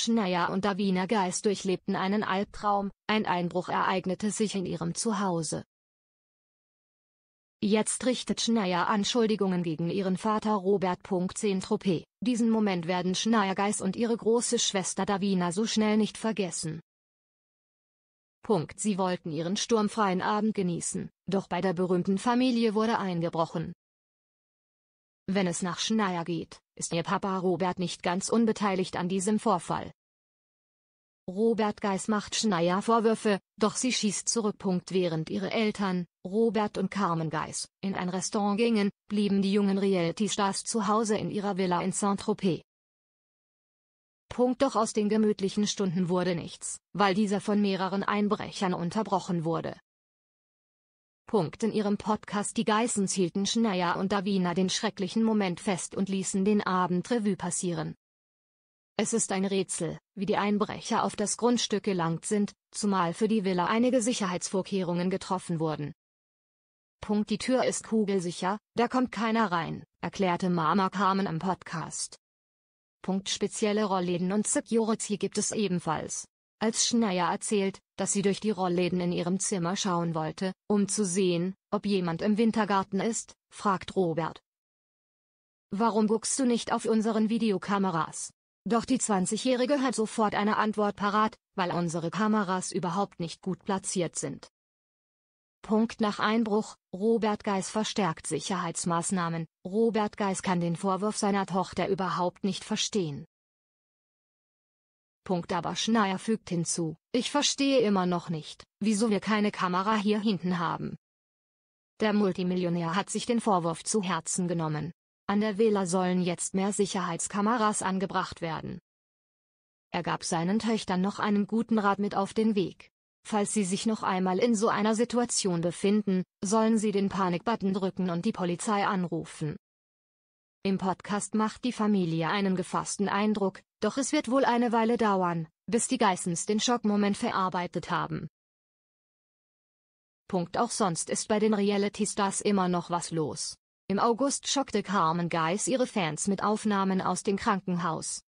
Schneier und Davina Geist durchlebten einen Albtraum, ein Einbruch ereignete sich in ihrem Zuhause. Jetzt richtet Schneier Anschuldigungen gegen ihren Vater Robert. Zentropé. Diesen Moment werden Schneier Geis und ihre große Schwester Davina so schnell nicht vergessen. Punkt. Sie wollten ihren sturmfreien Abend genießen, doch bei der berühmten Familie wurde eingebrochen. Wenn es nach Schneier geht, ist ihr Papa Robert nicht ganz unbeteiligt an diesem Vorfall. Robert Geis macht Schneier Vorwürfe, doch sie schießt zurück. Während ihre Eltern, Robert und Carmen Geis, in ein Restaurant gingen, blieben die jungen Reality-Stars zu Hause in ihrer Villa in Saint-Tropez. Doch aus den gemütlichen Stunden wurde nichts, weil dieser von mehreren Einbrechern unterbrochen wurde. In ihrem Podcast Die Geissens hielten Schneier und Davina den schrecklichen Moment fest und ließen den Abend Revue passieren. Es ist ein Rätsel, wie die Einbrecher auf das Grundstück gelangt sind, zumal für die Villa einige Sicherheitsvorkehrungen getroffen wurden. Punkt die Tür ist kugelsicher, da kommt keiner rein, erklärte Mama Carmen im Podcast. Punkt spezielle Rollläden und Security gibt es ebenfalls als Schneier erzählt, dass sie durch die Rollläden in ihrem Zimmer schauen wollte, um zu sehen, ob jemand im Wintergarten ist, fragt Robert. Warum guckst du nicht auf unseren Videokameras? Doch die 20-Jährige hat sofort eine Antwort parat, weil unsere Kameras überhaupt nicht gut platziert sind. Punkt nach Einbruch, Robert Geis verstärkt Sicherheitsmaßnahmen. Robert Geis kann den Vorwurf seiner Tochter überhaupt nicht verstehen. Punkt aber Schneier fügt hinzu, ich verstehe immer noch nicht, wieso wir keine Kamera hier hinten haben. Der Multimillionär hat sich den Vorwurf zu Herzen genommen. An der Wähler sollen jetzt mehr Sicherheitskameras angebracht werden. Er gab seinen Töchtern noch einen guten Rat mit auf den Weg. Falls sie sich noch einmal in so einer Situation befinden, sollen sie den Panikbutton drücken und die Polizei anrufen. Im Podcast macht die Familie einen gefassten Eindruck, doch es wird wohl eine Weile dauern, bis die Geissens den Schockmoment verarbeitet haben. Punkt auch sonst ist bei den Reality Stars immer noch was los. Im August schockte Carmen Geiss ihre Fans mit Aufnahmen aus dem Krankenhaus.